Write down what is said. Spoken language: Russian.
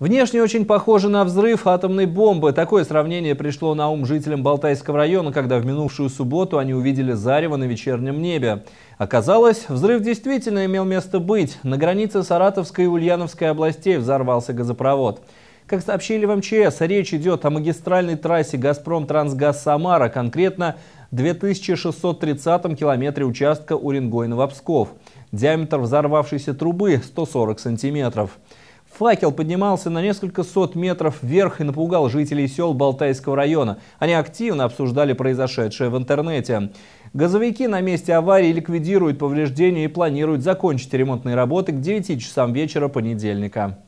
Внешне очень похоже на взрыв атомной бомбы. Такое сравнение пришло на ум жителям Балтайского района, когда в минувшую субботу они увидели зарево на вечернем небе. Оказалось, взрыв действительно имел место быть. На границе Саратовской и Ульяновской областей взорвался газопровод. Как сообщили в МЧС, речь идет о магистральной трассе «Газпром-Трансгаз Самара», конкретно 2630 километре участка Уренгойного-Псков. Диаметр взорвавшейся трубы 140 сантиметров. Факел поднимался на несколько сот метров вверх и напугал жителей сел Балтайского района. Они активно обсуждали произошедшее в интернете. Газовики на месте аварии ликвидируют повреждения и планируют закончить ремонтные работы к 9 часам вечера понедельника.